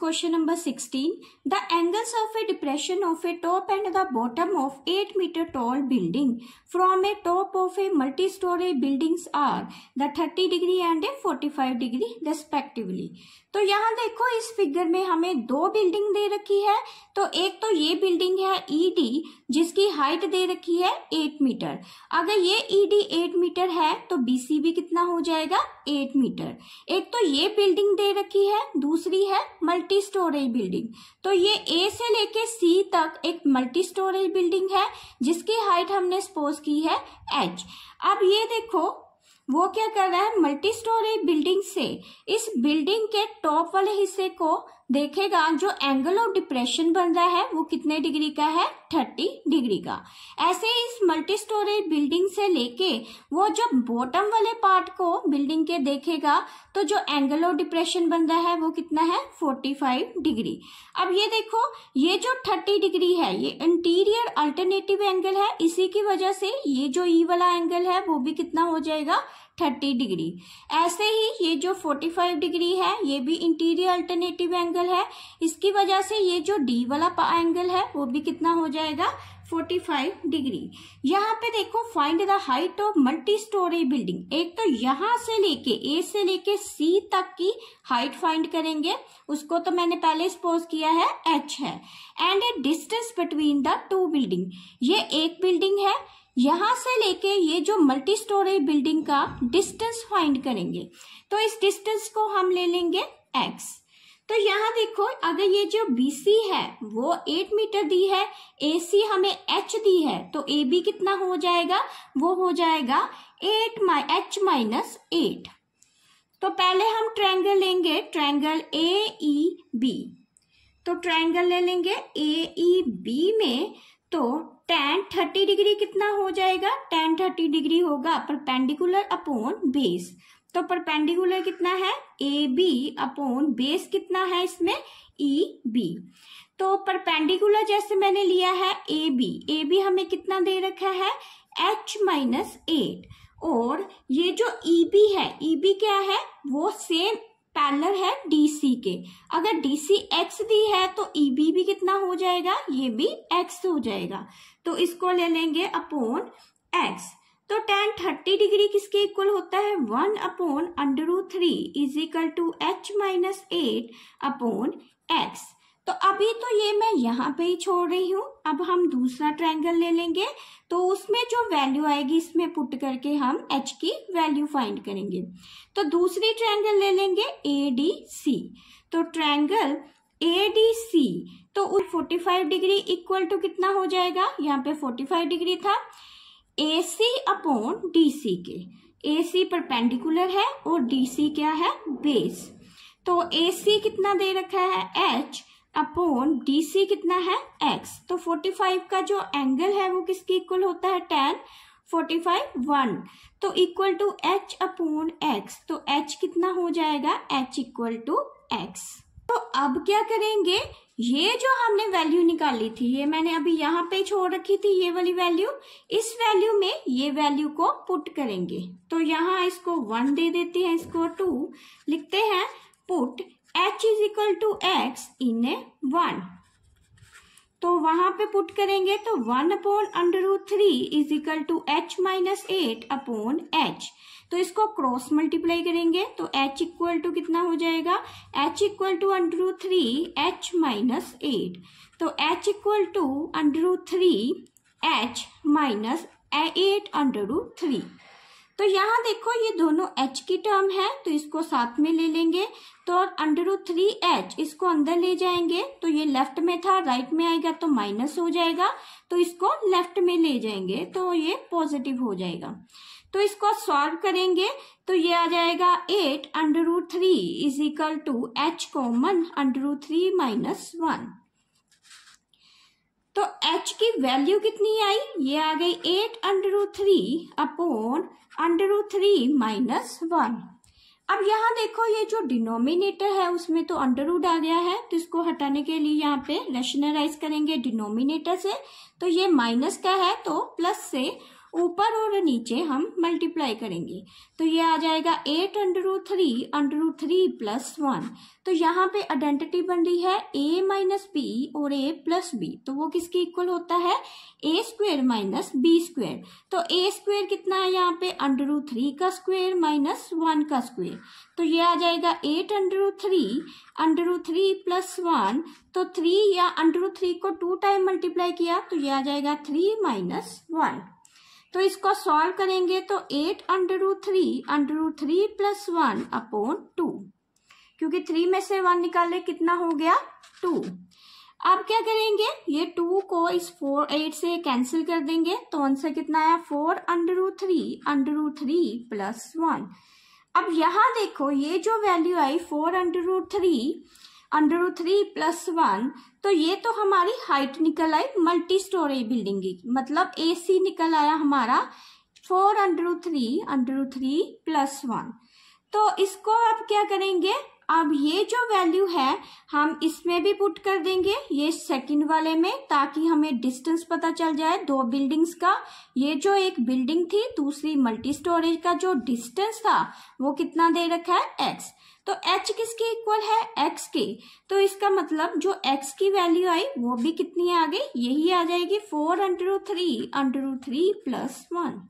question number 16. The angles of a depression of a top and the bottom of 8 meter tall building from a top of a multi-story buildings are the 30 degree and a 45 degree respectively. तो यहाँ देखो इस figure में हमें दो building दे रखी है तो एक तो ये बिल्डिंग है ई डी जिसकी हाइट दे रखी है एट मीटर अगर ये ईडी एट मीटर है तो बीसी भी कितना हो जाएगा एट मीटर एक तो ये बिल्डिंग दे रखी है दूसरी है मल्टी स्टोरेज बिल्डिंग तो ये ए से लेके सी तक एक मल्टी स्टोरेज बिल्डिंग है जिसकी हाइट हमने सपोज की है एच अब ये देखो वो क्या कर रहा है मल्टी स्टोरी बिल्डिंग से इस बिल्डिंग के टॉप वाले हिस्से को देखेगा जो एंगल ऑफ डिप्रेशन बन रहा है वो कितने डिग्री का है थर्टी डिग्री का ऐसे इस मल्टी स्टोरेज बिल्डिंग से लेके वो जब बॉटम वाले पार्ट को बिल्डिंग के देखेगा तो जो एंगल ऑफ डिप्रेशन बन रहा है वो कितना है फोर्टी फाइव डिग्री अब ये देखो ये जो थर्टी डिग्री है ये इंटीरियर अल्टरनेटिव एंगल है इसी की वजह से ये जो ई e वाला एंगल है वो भी कितना हो जाएगा थर्टी डिग्री ऐसे ही ये जो फोर्टी फाइव डिग्री है ये भी इंटीरियर अल्टरनेटिव एंगल है इसकी वजह से ये जो डी वाला एंगल है वो भी कितना हो जाएगा 45 डिग्री यहाँ पे देखो find the height of multi storey building एक तो यहाँ से लेके ए से लेके सी तक की हाइट फाइंड करेंगे उसको तो मैंने पहले सपोज किया है एच है and A distance between the two building ये एक बिल्डिंग है यहाँ से लेके ये जो मल्टी स्टोरी बिल्डिंग का डिस्टेंस फाइंड करेंगे तो इस डिस्टेंस को हम ले लेंगे एक्स तो यहाँ देखो अगर ये जो BC है वो 8 मीटर दी है AC हमें H दी है तो AB कितना हो जाएगा वो हो जाएगा 8 माइ एच माइनस एट तो पहले हम ट्रायंगल लेंगे ट्रायंगल ए ई बी तो ट्रायंगल ले लेंगे ए ई बी में तो tan 30 डिग्री कितना हो जाएगा tan 30 डिग्री होगा परपेंडिकुलर अपॉन बेस तो परपेंडिकुलर कितना है ए बी अपॉन बेस कितना है इसमें ई e बी तो परपेंडिकुलर जैसे मैंने लिया है ए बी ए बी हमें कितना दे रखा है एच माइनस एट और ये जो ई e बी है ई e बी क्या है वो सेम पैरलर है डीसी के अगर डीसी एक्स दी है तो ई e बी भी कितना हो जाएगा ये भी एक्स हो जाएगा तो इसको ले लेंगे अपोन एक्स तो टेन थर्टी डिग्री किसके इक्वल होता है one upon under root three is equal to H minus eight upon X तो अभी तो ये मैं यहाँ पे ही छोड़ रही हूँ अब हम दूसरा ट्रायंगल ले लेंगे तो उसमें जो वैल्यू आएगी इसमें पुट करके हम एच की वैल्यू फाइंड करेंगे तो दूसरी ट्रायंगल ले लेंगे ए डी सी तो ट्रायंगल ए डी सी तो forty five degree equal to कितना हो जाएगा यहाँ पे फोर्टी फाइव डिग्री था ए सी अपॉन डी सी के ए सी परपेंडिकुलर है और डी सी क्या है बेस तो ए सी कितना दे रखा है एच अपॉन डीसी कितना है एक्स तो फोर्टी फाइव का जो एंगल है वो किसके इक्वल होता है टेन फोर्टी फाइव वन तो equal to H upon X तो एच कितना हो जाएगा एच इक्वल टू एक्स तो अब क्या करेंगे ये जो हमने वैल्यू निकाली थी ये मैंने अभी यहाँ पे छोड़ रखी थी ये वाली वैल्यू इस वैल्यू में ये वैल्यू को पुट करेंगे तो यहाँ इसको वन दे देते हैं इसको टू लिखते हैं put h is equal to X in A one तो वहां पे पुट करेंगे तो one upon under root three is equal to H minus eight upon H तो इसको क्रॉस मल्टीप्लाई करेंगे तो h इक्वल टू कितना हो जाएगा h equal to under root three H minus eight तो h equal to under root three H minus eight under root three तो यहाँ देखो ये दोनों एच की टर्म है तो इसको साथ में ले लेंगे तो और अंडर रूट थ्री एच इसको अंदर ले जाएंगे तो ये लेफ्ट में था राइट में आएगा तो माइनस हो जाएगा तो इसको लेफ्ट में ले जाएंगे तो ये पॉजिटिव हो जाएगा तो इसको सॉल्व करेंगे तो ये आ जाएगा eight under root three is equal to H common under root three minus one तो h की वैल्यू कितनी आई ये आ गई eight under root three upon under root three minus one अब यहाँ देखो ये जो डिनोमिनेटर है उसमें तो अंडर रूट आ गया है तो इसको हटाने के लिए यहाँ पे रेशनलाइज करेंगे डिनोमिनेटर से तो ये माइनस का है तो प्लस से ऊपर और नीचे हम मल्टीप्लाई करेंगे तो ये आ जाएगा eight under root three under root three plus one तो यहाँ पे आइडेंटिटी बन रही है ए माइनस बी और ए प्लस बी तो वो किसके इक्वल होता है A square minus B square तो ए स्क्वेयर कितना है यहाँ पे अंडर रूट थ्री का स्क्वेयर माइनस वन का स्क्वेयर तो ये आ जाएगा eight under root three under root three plus one तो थ्री या अंडर रूट थ्री को टू टाइम मल्टीप्लाई किया तो ये आ जाएगा थ्री माइनस वन तो इसको सॉल्व करेंगे तो eight under three under three plus one upon two क्योंकि थ्री में से वन निकाले कितना हो गया टू अब क्या करेंगे ये टू को इस फोर एट से कैंसिल कर देंगे तो आंसर कितना आया four under three under three plus one अब यहां देखो ये जो वैल्यू आई four under three under root three plus one तो ये तो हमारी हाइट निकल आई मल्टी स्टोरी बिल्डिंग की मतलब ए सी निकल आया हमारा four under root three under root three plus one तो इसको आप क्या करेंगे अब ये जो वैल्यू है हम इसमें भी पुट कर देंगे ये सेकंड वाले में ताकि हमें डिस्टेंस पता चल जाए दो बिल्डिंग्स का ये जो एक बिल्डिंग थी दूसरी मल्टी स्टोरेज का जो डिस्टेंस था वो कितना दे रखा है एक्स तो एच किसके इक्वल है एक्स के तो इसका मतलब जो एक्स की वैल्यू आई वो भी कितनी आ गई यही आ जाएगी four under root three under root three plus one